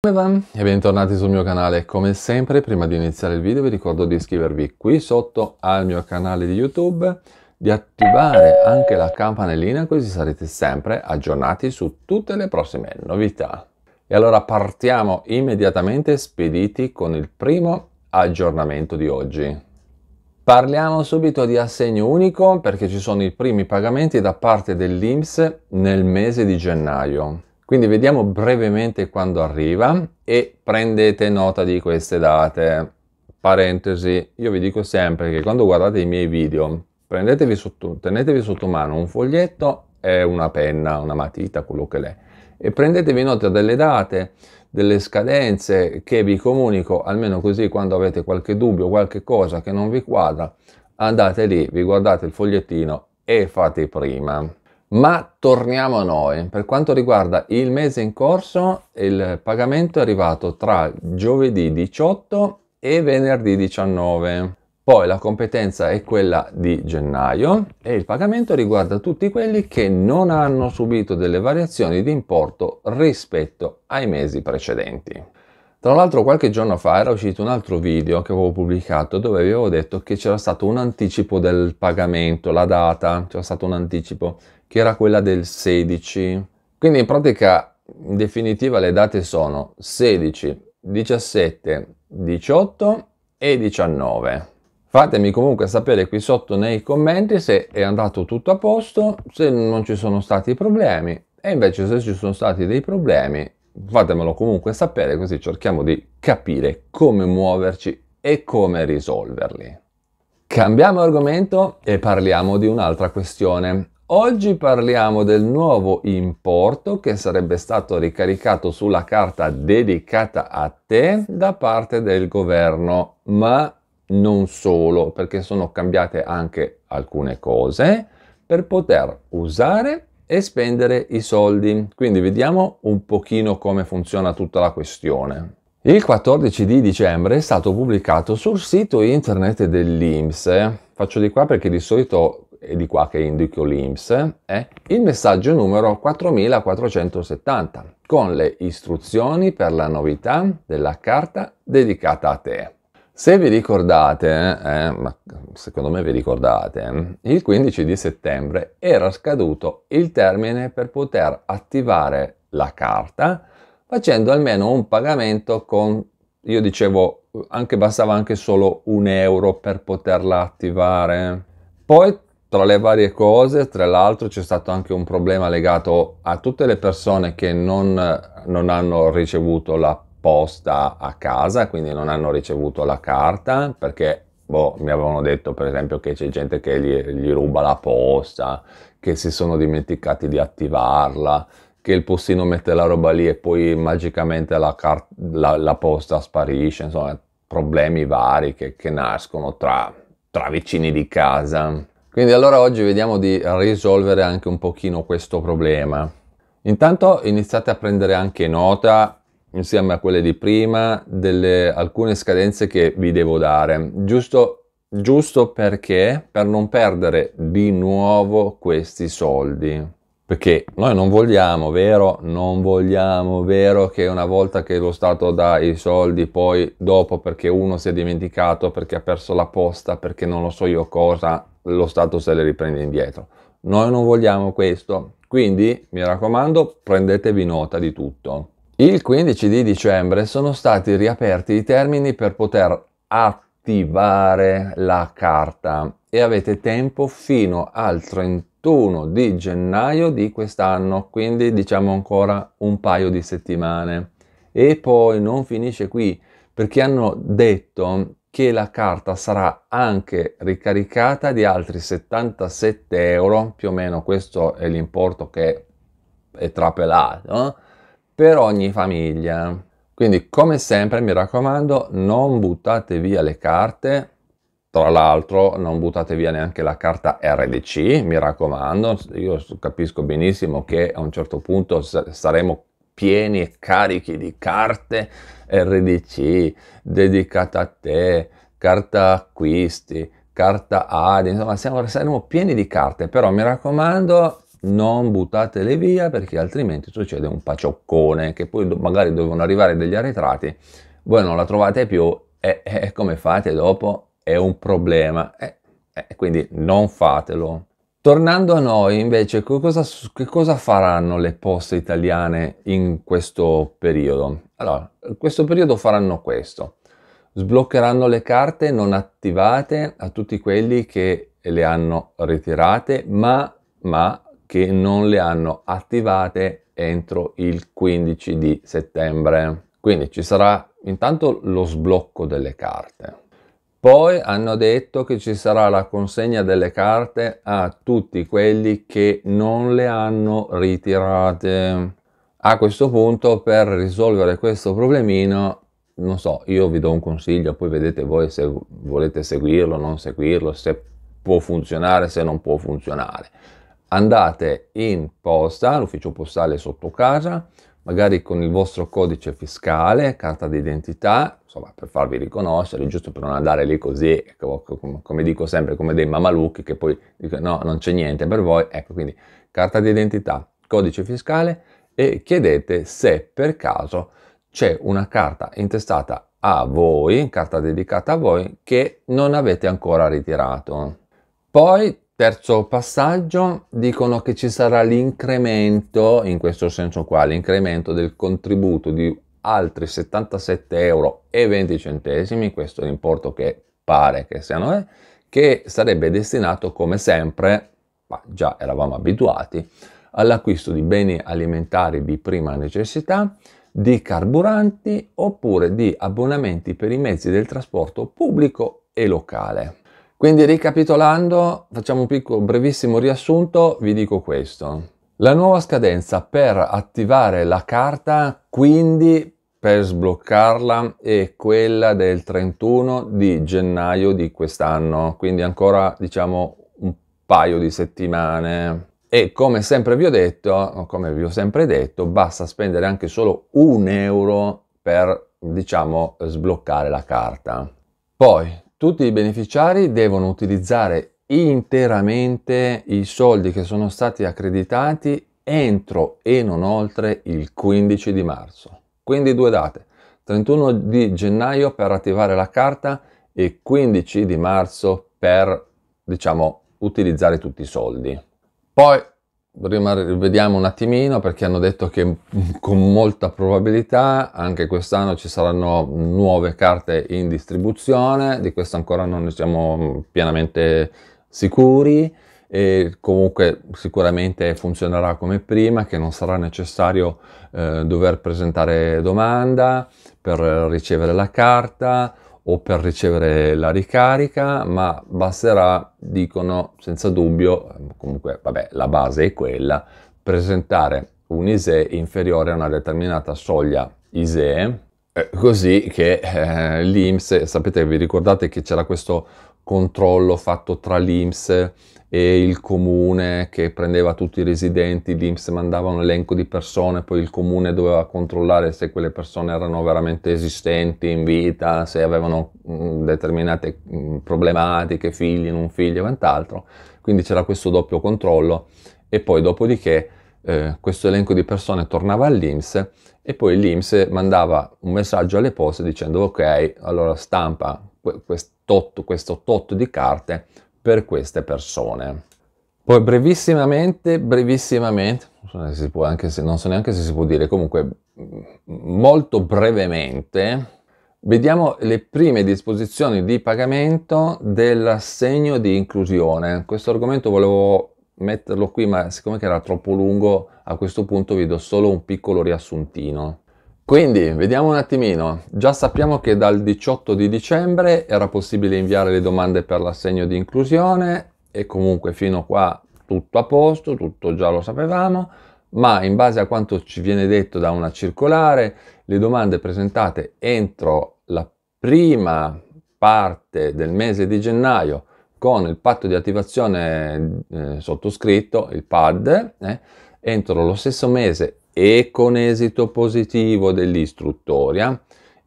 Come va? E bentornati sul mio canale, come sempre prima di iniziare il video vi ricordo di iscrivervi qui sotto al mio canale di YouTube, di attivare anche la campanellina così sarete sempre aggiornati su tutte le prossime novità. E allora partiamo immediatamente spediti con il primo aggiornamento di oggi. Parliamo subito di assegno unico perché ci sono i primi pagamenti da parte dell'Inps nel mese di gennaio. Quindi vediamo brevemente quando arriva e prendete nota di queste date. Parentesi, io vi dico sempre che quando guardate i miei video, prendetevi sotto, tenetevi sotto mano un foglietto e una penna, una matita, quello che l'è, e prendetevi nota delle date, delle scadenze che vi comunico, almeno così quando avete qualche dubbio, qualche cosa che non vi quadra, andate lì, vi guardate il fogliettino e fate prima. Ma torniamo a noi. Per quanto riguarda il mese in corso, il pagamento è arrivato tra giovedì 18 e venerdì 19. Poi la competenza è quella di gennaio e il pagamento riguarda tutti quelli che non hanno subito delle variazioni di importo rispetto ai mesi precedenti. Tra l'altro qualche giorno fa era uscito un altro video che avevo pubblicato dove avevo detto che c'era stato un anticipo del pagamento, la data, c'era stato un anticipo che era quella del 16. Quindi in pratica, in definitiva, le date sono 16, 17, 18 e 19. Fatemi comunque sapere qui sotto nei commenti se è andato tutto a posto, se non ci sono stati problemi e invece se ci sono stati dei problemi fatemelo comunque sapere così cerchiamo di capire come muoverci e come risolverli. Cambiamo argomento e parliamo di un'altra questione Oggi parliamo del nuovo importo che sarebbe stato ricaricato sulla carta dedicata a te da parte del governo, ma non solo, perché sono cambiate anche alcune cose per poter usare e spendere i soldi. Quindi vediamo un pochino come funziona tutta la questione. Il 14 di dicembre è stato pubblicato sul sito internet dell'IMSS. Faccio di qua perché di solito è di qua che indico l'IMS, è il messaggio numero 4470 con le istruzioni per la novità della carta dedicata a te. Se vi ricordate, eh, eh ma secondo me vi ricordate, eh, il 15 di settembre era scaduto il termine per poter attivare la carta facendo almeno un pagamento con, io dicevo, anche bastava anche solo un euro per poterla attivare. Poi tra le varie cose, tra l'altro, c'è stato anche un problema legato a tutte le persone che non, non hanno ricevuto la posta a casa, quindi non hanno ricevuto la carta, perché boh, mi avevano detto per esempio che c'è gente che gli, gli ruba la posta, che si sono dimenticati di attivarla, che il postino mette la roba lì e poi magicamente la, car- la, la posta sparisce, insomma problemi vari che, che nascono tra, tra vicini di casa. Quindi allora oggi vediamo di risolvere anche un pochino questo problema. Intanto iniziate a prendere anche nota, insieme a quelle di prima, delle alcune scadenze che vi devo dare, giusto, giusto perché per non perdere di nuovo questi soldi. Perché noi non vogliamo, vero? Non vogliamo, vero? Che una volta che lo Stato dà i soldi, poi dopo perché uno si è dimenticato, perché ha perso la posta, perché non lo so io cosa, lo Stato se le riprende indietro. Noi non vogliamo questo. Quindi, mi raccomando, prendetevi nota di tutto. Il 15 di dicembre sono stati riaperti i termini per poter attivare la carta e avete tempo fino al 31 21 di gennaio di quest'anno, quindi diciamo ancora un paio di settimane. E poi non finisce qui, perché hanno detto che la carta sarà anche ricaricata di altri 77 euro, più o meno questo è l'importo che è trapelato, per ogni famiglia. Quindi come sempre mi raccomando non buttate via le carte, tra l'altro non buttate via neanche la carta RDC, mi raccomando, io capisco benissimo che a un certo punto saremo pieni e carichi di carte RDC dedicata a te, carta acquisti, carta ad, insomma siamo, saremo pieni di carte, però mi raccomando non buttatele via perché altrimenti succede un pacioccone che poi magari devono arrivare degli arretrati, voi non la trovate più e, e come fate dopo? è un problema. Eh, eh, quindi non fatelo. Tornando a noi, invece, che cosa, che cosa, faranno le poste italiane in questo periodo? Allora, in questo periodo faranno questo. Sbloccheranno le carte non attivate a tutti quelli che le hanno ritirate, ma, ma che non le hanno attivate entro il 15 di settembre. Quindi ci sarà intanto lo sblocco delle carte poi hanno detto che ci sarà la consegna delle carte a tutti quelli che non le hanno ritirate. A questo punto, per risolvere questo problemino, non so, io vi do un consiglio, poi vedete voi se volete seguirlo o non seguirlo, se può funzionare, se non può funzionare. Andate in posta, l'ufficio postale sotto casa, magari con il vostro codice fiscale, carta d'identità, insomma per farvi riconoscere, giusto per non andare lì così, ecco, come dico sempre, come dei mamalucchi che poi dicono no, non c'è niente per voi, ecco quindi carta d'identità, codice fiscale e chiedete se per caso c'è una carta intestata a voi, carta dedicata a voi, che non avete ancora ritirato. Poi terzo passaggio dicono che ci sarà l'incremento, in questo senso qua, l'incremento del contributo di altri 77,20 euro, questo è l'importo che pare che siano, eh, che sarebbe destinato come sempre, ma già eravamo abituati, all'acquisto di beni alimentari di prima necessità, di carburanti oppure di abbonamenti per i mezzi del trasporto pubblico e locale. Quindi ricapitolando, facciamo un piccolo brevissimo riassunto, vi dico questo. La nuova scadenza per attivare la carta, quindi per sbloccarla, è quella del 31 di gennaio di quest'anno, quindi ancora diciamo un paio di settimane. E come sempre vi ho detto, come vi ho sempre detto, basta spendere anche solo un euro per, diciamo, sbloccare la carta. Poi, tutti i beneficiari devono utilizzare interamente i soldi che sono stati accreditati entro e non oltre il 15 di marzo. Quindi due date, 31 di gennaio per attivare la carta e 15 di marzo per, diciamo, utilizzare tutti i soldi. Poi vediamo un attimino perché hanno detto che con molta probabilità anche quest'anno ci saranno nuove carte in distribuzione, di questo ancora non ne siamo pienamente sicuri e comunque sicuramente funzionerà come prima che non sarà necessario eh, dover presentare domanda per ricevere la carta o per ricevere la ricarica, ma basterà, dicono senza dubbio, comunque vabbè, la base è quella, presentare un ISE inferiore a una determinata soglia ISE, eh, così che eh, l'IMS, sapete, vi ricordate che c'era questo controllo fatto tra l'IMS e il comune che prendeva tutti i residenti, l'Inps mandava un elenco di persone, poi il comune doveva controllare se quelle persone erano veramente esistenti, in vita, se avevano mm, determinate mm, problematiche, figli, non figli e quant'altro. Quindi c'era questo doppio controllo e poi dopodiché eh, questo elenco di persone tornava all'Inps e poi l'Inps mandava un messaggio alle poste dicendo ok, allora stampa questo questo tot di carte per queste persone. Poi brevissimamente, brevissimamente, non so, può, se, non so neanche se si può dire, comunque molto brevemente, Vediamo le prime disposizioni di pagamento dell'assegno di inclusione. Questo argomento volevo metterlo qui, ma siccome era troppo lungo, a questo punto vi do solo un piccolo riassuntino. Quindi vediamo un attimino, già sappiamo che dal 18 di dicembre era possibile inviare le domande per l'assegno di inclusione e comunque fino a qua tutto a posto, tutto già lo sapevamo, ma in base a quanto ci viene detto da una circolare, le domande presentate entro la prima parte del mese di gennaio con il patto di attivazione eh, sottoscritto, il PAD, eh, entro lo stesso mese e con esito positivo dell'istruttoria,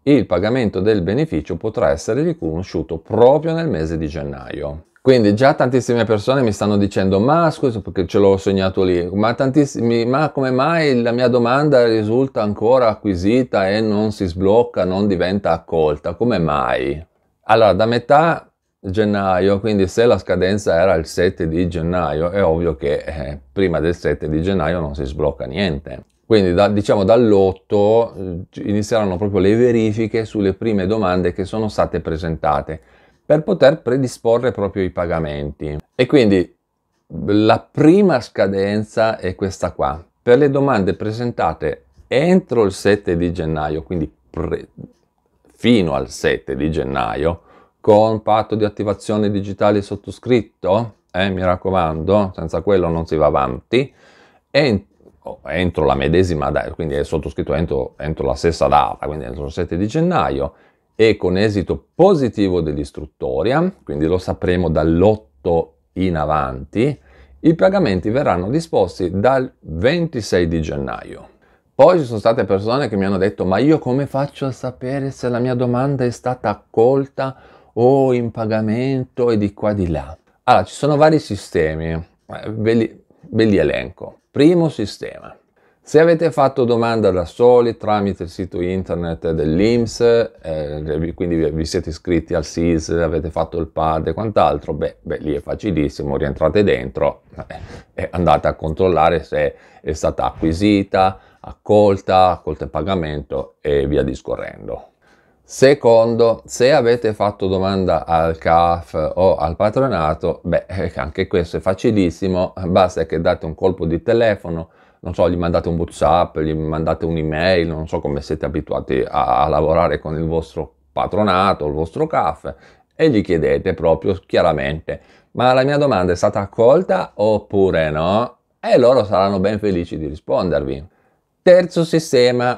il pagamento del beneficio potrà essere riconosciuto proprio nel mese di gennaio. Quindi già tantissime persone mi stanno dicendo ma scusa perché ce l'ho segnato lì, ma, ma, come mai la mia domanda risulta ancora acquisita e non si sblocca, non diventa accolta? Come mai? Allora da metà gennaio, quindi se la scadenza era il 7 di gennaio, è ovvio che eh, prima del 7 di gennaio non si sblocca niente. Quindi da, diciamo dall'8 eh, inizieranno proprio le verifiche sulle prime domande che sono state presentate per poter predisporre proprio i pagamenti. E quindi la prima scadenza è questa qua. Per le domande presentate entro il 7 di gennaio, quindi pre- fino al 7 di gennaio, con patto di attivazione digitale sottoscritto, eh, mi raccomando, senza quello non si va avanti, entro entro la medesima data, quindi è sottoscritto entro, entro la stessa data, quindi entro il 7 di gennaio, e con esito positivo dell'istruttoria, ah, quindi lo sapremo dall'8 in avanti, i pagamenti verranno disposti dal 26 di gennaio. Poi ci sono state persone che mi hanno detto ma io come faccio a sapere se la mia domanda è stata accolta o in pagamento e di qua di là? Allora, ci sono vari sistemi, eh, ve li, ve li elenco. Primo sistema. Se avete fatto domanda da soli tramite il sito internet dell'IMS, eh, quindi vi siete iscritti al SIS, avete fatto il PAD e quant'altro, beh, beh, lì è facilissimo, rientrate dentro e eh, eh, andate a controllare se è stata acquisita, accolta, accolta in pagamento e via discorrendo. Secondo, se avete fatto domanda al CAF o al patronato, beh, eh, anche questo è facilissimo, basta che date un colpo di telefono, non so, gli mandate un WhatsApp, gli mandate un'email, non so come siete abituati a, a lavorare con il vostro patronato, il vostro CAF e gli chiedete proprio chiaramente, ma la mia domanda è stata accolta oppure no? E loro saranno ben felici di rispondervi. Terzo sistema,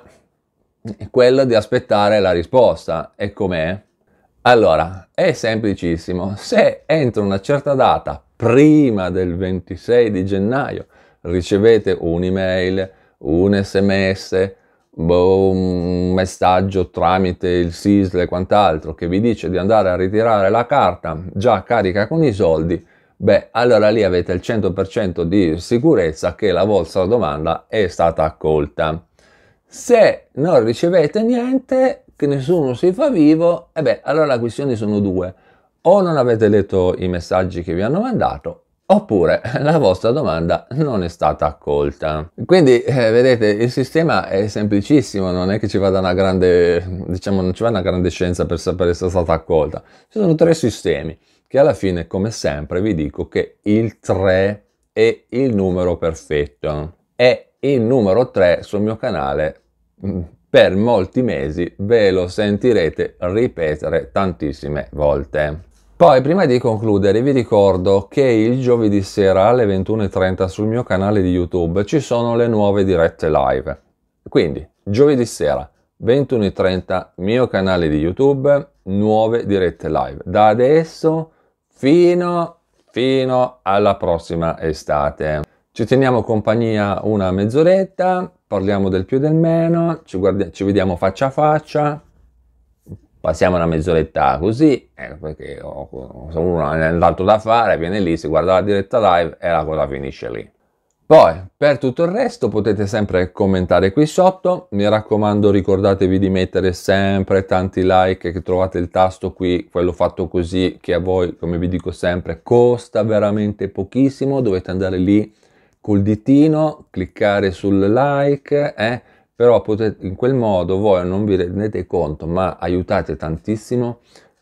quello di aspettare la risposta. E com'è? Allora, è semplicissimo. Se entro una certa data, prima del 26 di gennaio, ricevete un'email, un sms, boh, un messaggio tramite il SISL e quant'altro che vi dice di andare a ritirare la carta già carica con i soldi, beh, allora lì avete il 100% di sicurezza che la vostra domanda è stata accolta. Se non ricevete niente, che nessuno si fa vivo, e beh, allora la questione sono due. O non avete letto i messaggi che vi hanno mandato, oppure la vostra domanda non è stata accolta. Quindi eh, vedete il sistema è semplicissimo, non è che ci vada una grande, diciamo non ci va una grande scienza per sapere se è stata accolta. Ci sono tre sistemi che alla fine come sempre vi dico che il 3 è il numero perfetto e il numero 3 sul mio canale Mm, per molti mesi ve lo sentirete ripetere tantissime volte. Poi prima di concludere vi ricordo che il giovedì sera alle 21.30 sul mio canale di YouTube ci sono le nuove dirette live. Quindi giovedì sera 21.30 mio canale di YouTube, nuove dirette live. Da adesso fino, fino alla prossima estate. Ci teniamo compagnia una mezz'oretta parliamo del più e del meno, ci, guardia- ci vediamo faccia a faccia, passiamo una mezz'oretta così, eh, perché oh, uno è andato da fare, viene lì, si guarda la diretta live e la cosa finisce lì. Poi, per tutto il resto potete sempre commentare qui sotto, mi raccomando ricordatevi di mettere sempre tanti like, che trovate il tasto qui, quello fatto così, che a voi, come vi dico sempre, costa veramente pochissimo, dovete andare lì, col ditino, cliccare sul like, eh? però potete, in quel modo voi non vi rendete conto, ma aiutate tantissimo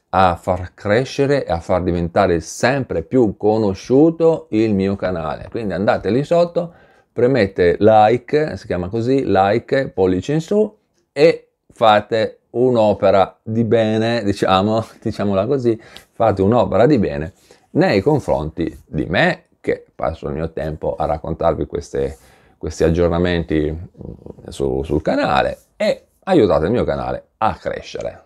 a far crescere e a far diventare sempre più conosciuto il mio canale. Quindi andate lì sotto, premete like, si chiama così, like, pollice in su e fate un'opera di bene, diciamo, diciamola così, fate un'opera di bene nei confronti di me che passo il mio tempo a raccontarvi queste, questi aggiornamenti mm, su, sul canale e aiutate il mio canale a crescere.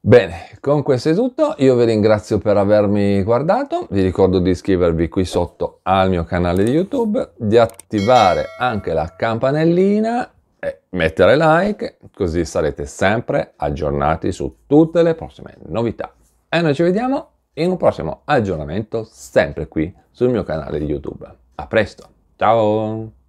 Bene, con questo è tutto, io vi ringrazio per avermi guardato, vi ricordo di iscrivervi qui sotto al mio canale di YouTube, di attivare anche la campanellina e mettere like, così sarete sempre aggiornati su tutte le prossime novità. E noi ci vediamo in un prossimo aggiornamento sempre qui sul mio canale di YouTube. A presto, ciao!